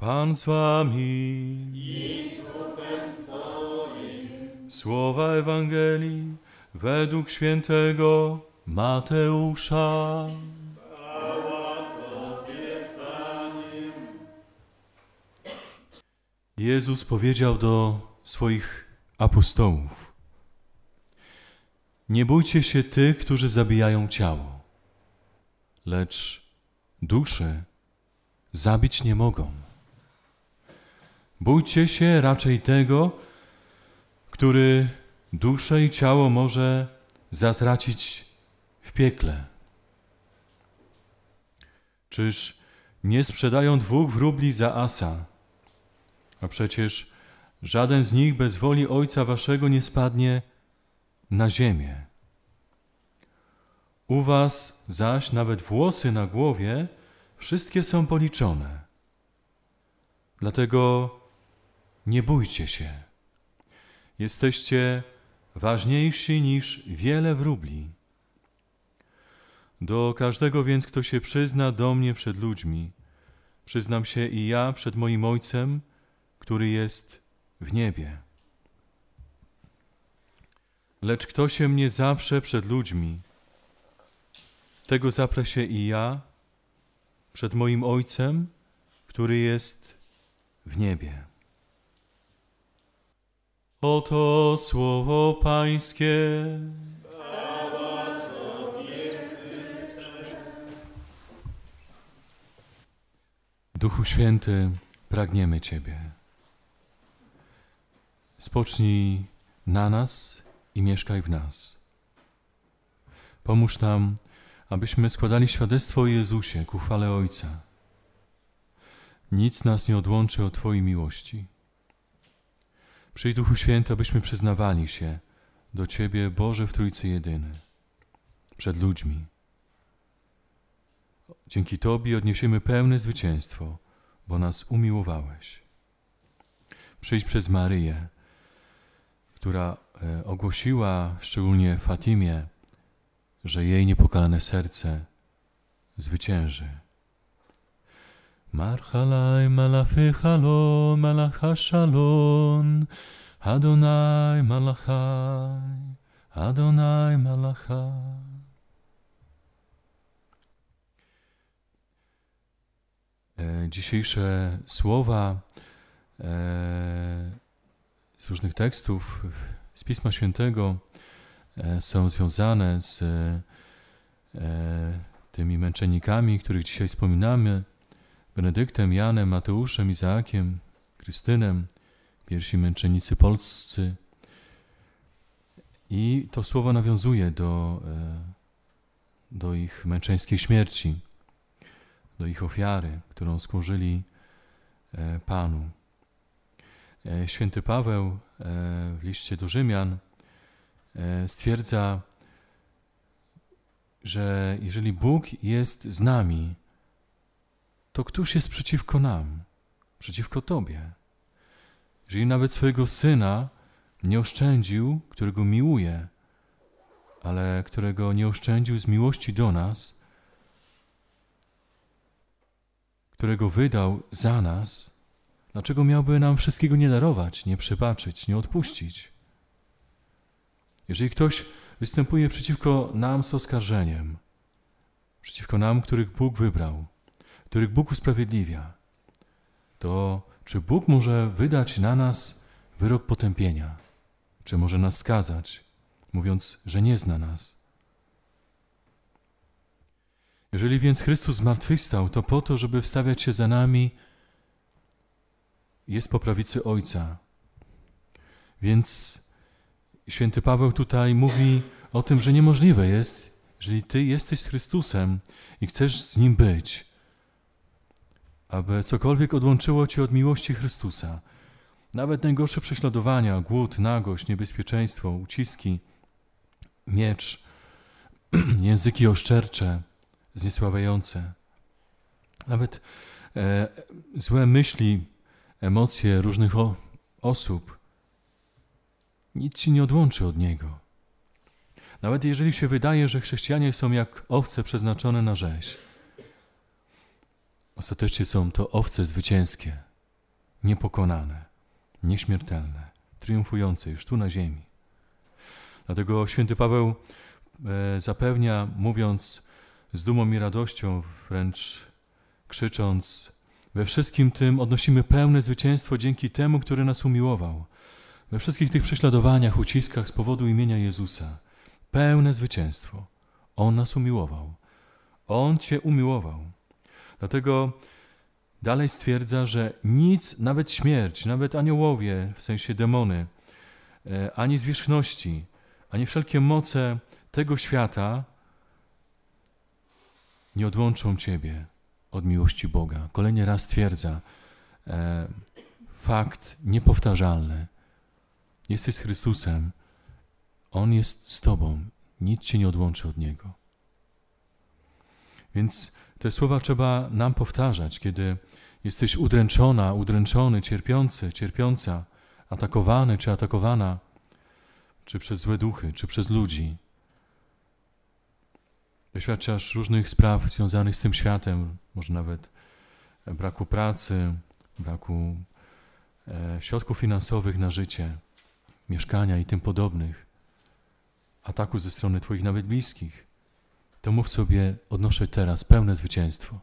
Pan z wami. Słowa Ewangelii według świętego Mateusza. Jezus powiedział do swoich apostołów: Nie bójcie się tych, którzy zabijają ciało, lecz duszy zabić nie mogą. Bójcie się raczej tego, który duszę i ciało może zatracić w piekle. Czyż nie sprzedają dwóch rubli za asa? A przecież żaden z nich bez woli Ojca Waszego nie spadnie na ziemię. U Was zaś nawet włosy na głowie wszystkie są policzone. Dlatego nie bójcie się. Jesteście ważniejsi niż wiele wróbli. Do każdego więc, kto się przyzna do mnie przed ludźmi, przyznam się i ja przed moim Ojcem, który jest w niebie. Lecz kto się mnie zaprze przed ludźmi, tego zaprę się i ja przed moim Ojcem, który jest w niebie. Oto słowo Pańskie. Duchu Święty, pragniemy Ciebie. Spocznij na nas i mieszkaj w nas. Pomóż nam, abyśmy składali świadectwo Jezusie ku chwale Ojca. Nic nas nie odłączy od Twojej miłości. Przyjdź Duchu Święty, abyśmy przyznawali się do Ciebie, Boże w Trójcy Jedyny, przed ludźmi. Dzięki Tobie odniesiemy pełne zwycięstwo, bo nas umiłowałeś. Przyjdź przez Maryję, która e, ogłosiła szczególnie Fatimie, że jej niepokalane serce zwycięży. Marchalaj malafy Adonai Malachai, Adonai Malachai. E, dzisiejsze słowa e, z różnych tekstów z Pisma Świętego e, są związane z tymi męczennikami, których dzisiaj wspominamy, Benedyktem, Janem, Mateuszem, Izaakiem, Krystynem, pierwsi męczennicy polscy. I to słowo nawiązuje do, e, do ich męczeńskiej śmierci, do ich ofiary, którą skłożyli e, Panu. E, święty Paweł w liście do Rzymian stwierdza, że jeżeli Bóg jest z nami, to któż jest przeciwko nam, przeciwko Tobie? jeżeli nawet swojego syna nie oszczędził, którego miłuje, ale którego nie oszczędził z miłości do nas, którego wydał za nas, dlaczego miałby nam wszystkiego nie darować, nie przebaczyć, nie odpuścić? Jeżeli ktoś występuje przeciwko nam z oskarżeniem, przeciwko nam, których Bóg wybrał, których Bóg usprawiedliwia, to czy Bóg może wydać na nas wyrok potępienia? Czy może nas skazać, mówiąc, że nie zna nas? Jeżeli więc Chrystus zmartwychwstał, to po to, żeby wstawiać się za nami, jest po prawicy Ojca. Więc święty Paweł tutaj mówi o tym, że niemożliwe jest, jeżeli Ty jesteś Chrystusem i chcesz z Nim być, aby cokolwiek odłączyło Cię od miłości Chrystusa. Nawet najgorsze prześladowania, głód, nagość, niebezpieczeństwo, uciski, miecz, języki oszczercze, zniesławiające. Nawet e, złe myśli, emocje różnych o, osób. Nic Ci nie odłączy od Niego. Nawet jeżeli się wydaje, że chrześcijanie są jak owce przeznaczone na rzeź. Ostatecznie są to owce zwycięskie, niepokonane, nieśmiertelne, triumfujące już tu na ziemi. Dlatego święty Paweł e, zapewnia, mówiąc z dumą i radością, wręcz krzycząc, we wszystkim tym odnosimy pełne zwycięstwo dzięki temu, który nas umiłował. We wszystkich tych prześladowaniach, uciskach z powodu imienia Jezusa, pełne zwycięstwo. On nas umiłował. On Cię umiłował. Dlatego dalej stwierdza, że nic, nawet śmierć, nawet aniołowie, w sensie demony, e, ani zwierzchności, ani wszelkie moce tego świata nie odłączą Ciebie od miłości Boga. Kolejny raz stwierdza, e, fakt niepowtarzalny. Jesteś z Chrystusem, On jest z Tobą, nic Cię nie odłączy od Niego. Więc te słowa trzeba nam powtarzać, kiedy jesteś udręczona, udręczony, cierpiący, cierpiąca, atakowany czy atakowana, czy przez złe duchy, czy przez ludzi. Doświadczasz różnych spraw związanych z tym światem, może nawet braku pracy, braku e, środków finansowych na życie, mieszkania i tym podobnych, ataku ze strony Twoich nawet bliskich to mów sobie, odnoszę teraz pełne zwycięstwo.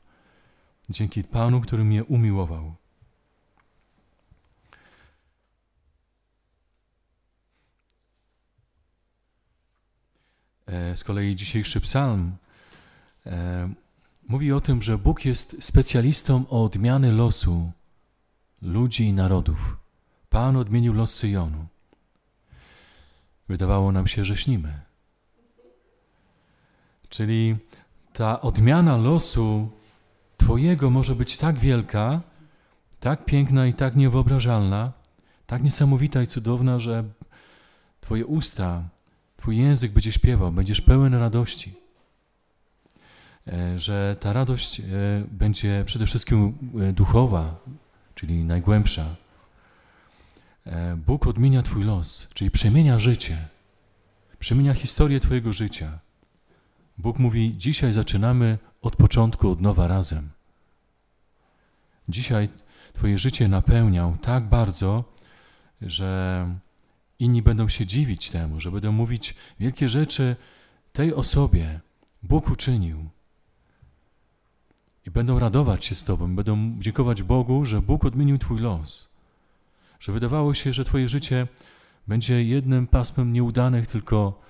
Dzięki Panu, który mnie umiłował. E, z kolei dzisiejszy psalm e, mówi o tym, że Bóg jest specjalistą o odmiany losu ludzi i narodów. Pan odmienił los Syjonu. Wydawało nam się, że śnimy. Czyli ta odmiana losu Twojego może być tak wielka, tak piękna i tak niewyobrażalna, tak niesamowita i cudowna, że Twoje usta, Twój język będzie śpiewał, będziesz pełen radości. E, że ta radość e, będzie przede wszystkim e, duchowa, czyli najgłębsza. Bóg odmienia Twój los, czyli przemienia życie, przemienia historię Twojego życia. Bóg mówi: Dzisiaj zaczynamy od początku, od nowa razem. Dzisiaj Twoje życie napełniał tak bardzo, że inni będą się dziwić temu, że będą mówić wielkie rzeczy tej osobie. Bóg uczynił. I będą radować się z Tobą, będą dziękować Bogu, że Bóg odmienił Twój los. Że wydawało się, że Twoje życie będzie jednym pasmem nieudanych tylko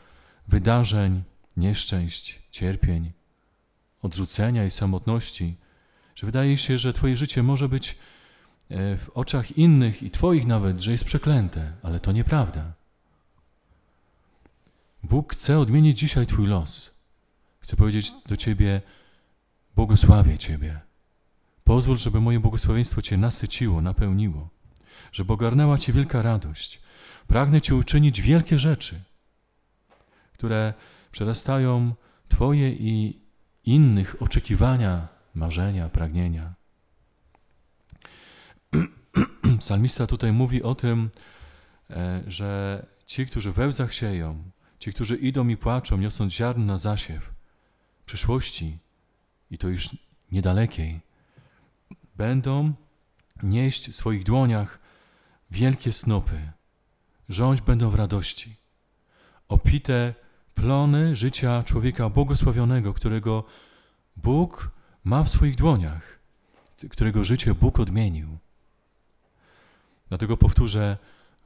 wydarzeń, nieszczęść, cierpień, odrzucenia i samotności, że wydaje się, że Twoje życie może być e, w oczach innych i Twoich nawet, że jest przeklęte, ale to nieprawda. Bóg chce odmienić dzisiaj Twój los. Chce powiedzieć do Ciebie: Błogosławię Ciebie. Pozwól, żeby moje błogosławieństwo Cię nasyciło, napełniło, żeby ogarnęła Cię wielka radość. Pragnę Cię uczynić wielkie rzeczy, które przerastają Twoje i innych oczekiwania, marzenia, pragnienia. Psalmista tutaj mówi o tym, e, że ci, którzy we łzach sieją, ci, którzy idą i płaczą, niosąc ziarno na zasiew przyszłości, i to już niedalekiej, będą nieść w swoich dłoniach wielkie snopy, rządź będą w radości, opite plony życia człowieka błogosławionego, którego Bóg ma w swoich dłoniach, którego życie Bóg odmienił. Dlatego powtórzę,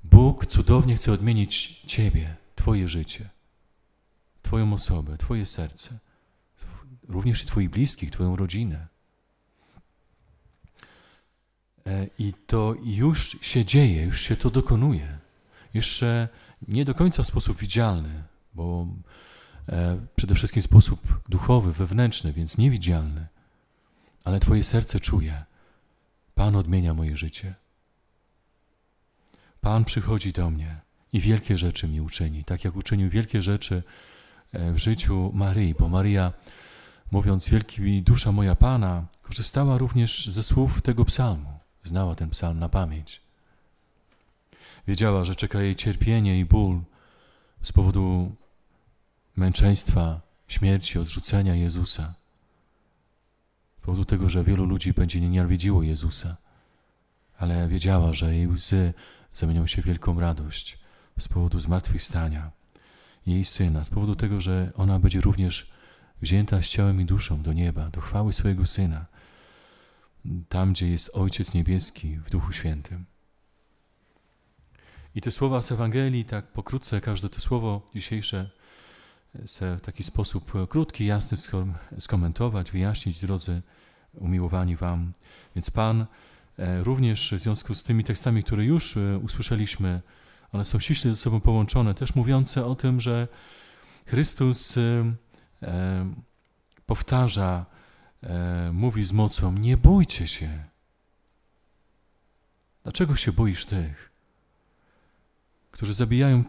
Bóg cudownie chce odmienić Ciebie, Twoje życie, Twoją osobę, Twoje serce, również i Twoich bliskich, Twoją rodzinę. E, I to już się dzieje, już się to dokonuje. Jeszcze nie do końca w sposób widzialny, bo e, przede wszystkim sposób duchowy, wewnętrzny, więc niewidzialny, ale Twoje serce czuje, Pan odmienia moje życie. Pan przychodzi do mnie i wielkie rzeczy mi uczyni, tak jak uczynił wielkie rzeczy e, w życiu Maryi, bo Maria, mówiąc wielki dusza moja Pana, korzystała również ze słów tego psalmu, znała ten psalm na pamięć. Wiedziała, że czeka jej cierpienie i ból z powodu męczeństwa, śmierci, odrzucenia Jezusa. Z powodu tego, że wielu ludzi będzie nienawidziło Jezusa, ale wiedziała, że jej łzy zamienią się w wielką radość z powodu zmartwychwstania jej syna, z powodu tego, że ona będzie również wzięta z ciałem i duszą do nieba, do chwały swojego syna, tam gdzie jest Ojciec Niebieski w Duchu Świętym. I te słowa z Ewangelii, tak pokrótce każde to słowo dzisiejsze, w taki sposób e, krótki, jasny skomentować, wyjaśnić, drodzy umiłowani Wam. Więc Pan e, również w związku z tymi tekstami, które już e, usłyszeliśmy, one są ściśle ze sobą połączone, też mówiące o tym, że Chrystus powtarza, mówi z mocą: Nie bójcie się. Dlaczego się boisz tych, którzy zabijają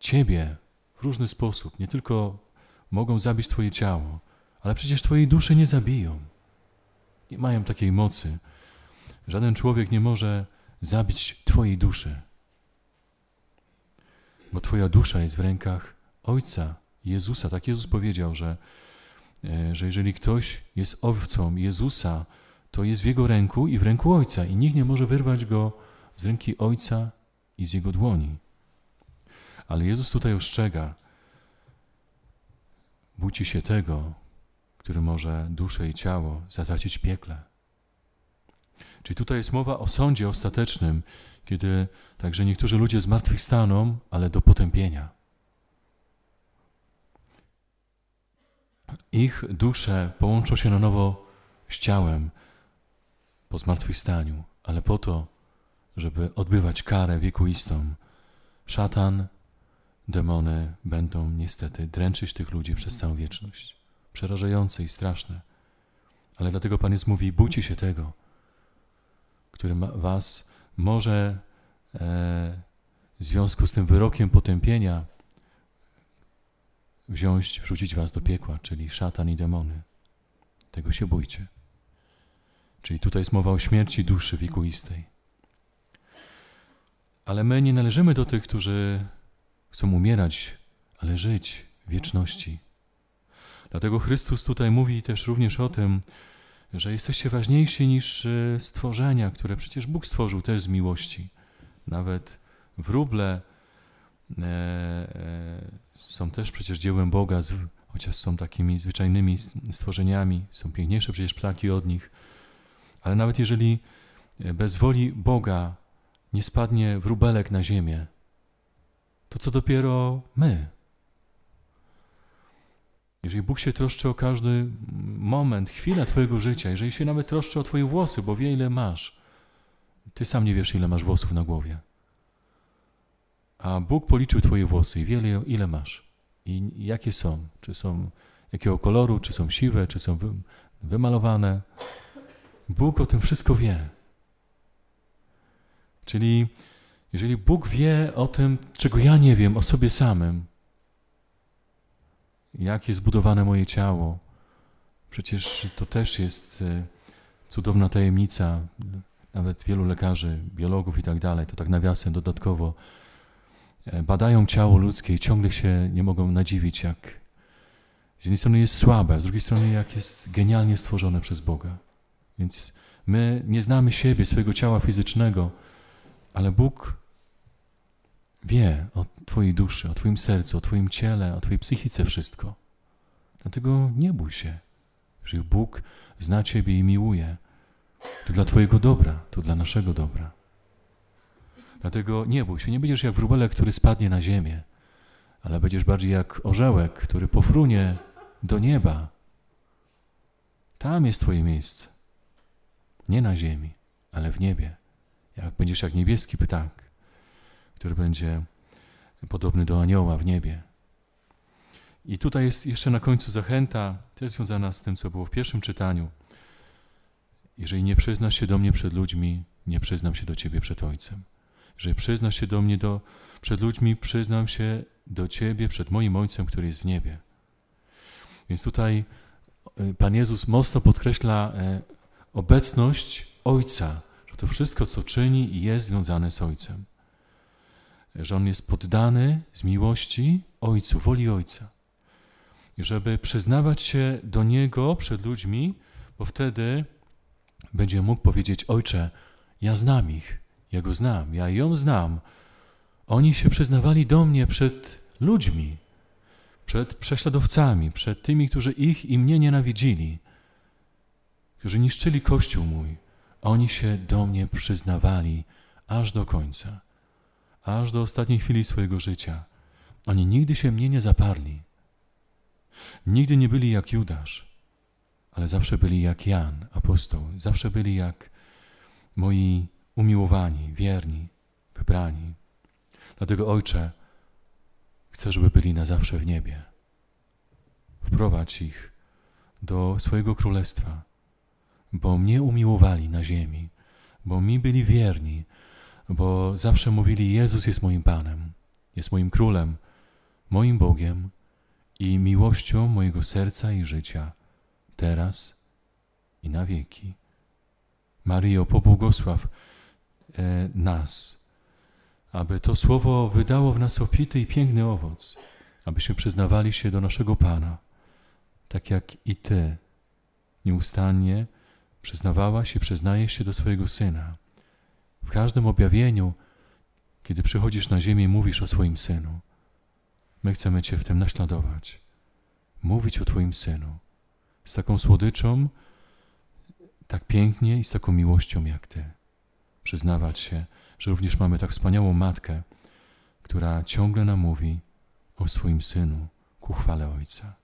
Ciebie? w różny sposób. Nie tylko mogą zabić Twoje ciało, ale przecież Twojej duszy nie zabiją. Nie mają takiej mocy. Żaden człowiek nie może zabić Twojej duszy, bo Twoja dusza jest w rękach Ojca Jezusa. Tak Jezus powiedział, że, e, że jeżeli ktoś jest owcą Jezusa, to jest w Jego ręku i w ręku Ojca, i nikt nie może wyrwać go z ręki Ojca i z Jego dłoni. Ale Jezus tutaj ostrzega. Bójcie się tego, który może duszę i ciało zatracić piekle. Czyli tutaj jest mowa o sądzie ostatecznym, kiedy także niektórzy ludzie zmartwychwstaną, ale do potępienia. Ich dusze połączą się na nowo z ciałem po zmartwychwstaniu, ale po to, żeby odbywać karę wiekuistą. Szatan demony będą niestety dręczyć tych ludzi przez całą wieczność. Przerażające i straszne. Ale dlatego Pan jest mówi, bójcie się tego, który was może e, w związku z tym wyrokiem potępienia wziąć, wrzucić was do piekła, czyli szatan i demony. Tego się bójcie. Czyli tutaj jest mowa o śmierci duszy wiekuistej. Ale my nie należymy do tych, którzy Chcą umierać, ale żyć w wieczności. Dlatego Chrystus tutaj mówi też również o tym, że jesteście ważniejsi niż e, stworzenia, które przecież Bóg stworzył też z miłości. Nawet wróble e, e, są też przecież dziełem Boga, chociaż są takimi zwyczajnymi stworzeniami, są piękniejsze przecież plaki od nich. Ale nawet jeżeli e, bez woli Boga nie spadnie wróbelek na ziemię, to co dopiero my. Jeżeli Bóg się troszczy o każdy moment, chwilę Twojego życia, jeżeli się nawet troszczy o Twoje włosy, bo wie ile masz, Ty sam nie wiesz ile masz włosów na głowie. A Bóg policzył Twoje włosy i wie ile masz i jakie są, czy są jakiego koloru, czy są siwe, czy są wymalowane. Bóg o tym wszystko wie. Czyli jeżeli Bóg wie o tym, czego ja nie wiem o sobie samym, jak jest budowane moje ciało, przecież to też jest y, cudowna tajemnica, nawet wielu lekarzy, biologów i tak dalej, to tak nawiasem dodatkowo, e, badają ciało ludzkie i ciągle się nie mogą nadziwić, jak z jednej strony jest słabe, a z drugiej strony jak jest genialnie stworzone przez Boga. Więc my nie znamy siebie, swojego ciała fizycznego, ale Bóg Wie o Twojej duszy, o Twoim sercu, o Twoim ciele, o Twojej psychice wszystko. Dlatego nie bój się. Jeżeli Bóg zna Ciebie i miłuje, to dla Twojego dobra, to dla naszego dobra. Dlatego nie bój się, nie będziesz jak wróbelek, który spadnie na ziemię, ale będziesz bardziej jak orzełek, który pofrunie do nieba. Tam jest Twoje miejsce. Nie na ziemi, ale w niebie. Jak będziesz jak niebieski ptak, który będzie podobny do anioła w niebie. I tutaj jest jeszcze na końcu zachęta, też związana z tym, co było w pierwszym czytaniu. Jeżeli nie przyznasz się do mnie przed ludźmi, nie przyznam się do ciebie przed Ojcem. Jeżeli przyznasz się do mnie do, przed ludźmi, przyznam się do ciebie przed moim Ojcem, który jest w niebie. Więc tutaj e, Pan Jezus mocno podkreśla e, obecność Ojca, że to wszystko, co czyni, jest związane z Ojcem że on jest poddany z miłości Ojcu, woli Ojca. I żeby przyznawać się do Niego przed ludźmi, bo wtedy będzie mógł powiedzieć: Ojcze, ja znam ich, ja go znam, ja ją znam. Oni się przyznawali do mnie przed ludźmi, przed prześladowcami, przed tymi, którzy ich i mnie nienawidzili, którzy niszczyli Kościół mój. Oni się do mnie przyznawali aż do końca aż do ostatniej chwili swojego życia. Oni nigdy się mnie nie zaparli. Nigdy nie byli jak Judasz, ale zawsze byli jak Jan, apostoł, zawsze byli jak moi umiłowani, wierni, wybrani. Dlatego, Ojcze, chcę, żeby byli na zawsze w niebie. Wprowadź ich do swojego królestwa, bo mnie umiłowali na ziemi, bo mi byli wierni, bo zawsze mówili: Jezus jest moim Panem, jest moim Królem, moim Bogiem i miłością mojego serca i życia, teraz i na wieki. Mario, pobłogosław e, nas, aby to słowo wydało w nas opity i piękny owoc, abyśmy przyznawali się do naszego Pana, tak jak i Ty nieustannie przyznawałaś się, przyznajesz się do swojego Syna w każdym objawieniu, kiedy przychodzisz na ziemię, mówisz o swoim synu. My chcemy Cię w tym naśladować, mówić o Twoim synu z taką słodyczą, tak pięknie i z taką miłością jak Ty. Przyznawać się, że również mamy tak wspaniałą matkę, która ciągle nam mówi o swoim synu ku chwale Ojca.